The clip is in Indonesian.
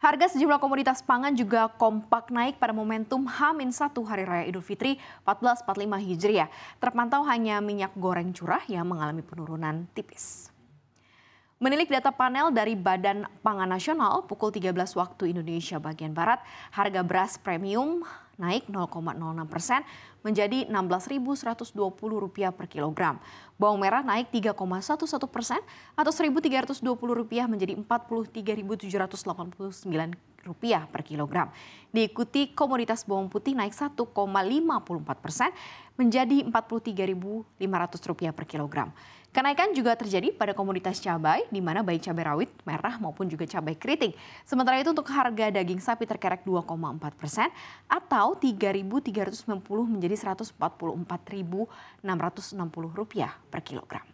Harga sejumlah komoditas pangan juga kompak naik pada momentum H-1 Hari Raya Idul Fitri 1445 Hijriah. Terpantau hanya minyak goreng curah yang mengalami penurunan tipis. Menilik data panel dari Badan Pangan Nasional pukul 13 waktu Indonesia bagian Barat, harga beras premium naik 0,06 persen menjadi Rp16.120 per kilogram. Bawang merah naik 3,11 persen atau Rp1.320 menjadi Rp43.789 rupiah per kilogram. Diikuti komoditas bawang putih naik 1,54 persen menjadi rp rupiah per kilogram. Kenaikan juga terjadi pada komoditas cabai, di mana baik cabai rawit merah maupun juga cabai keriting. Sementara itu untuk harga daging sapi terkerek 2,4 persen atau 3.390 menjadi 144.660 rupiah per kilogram.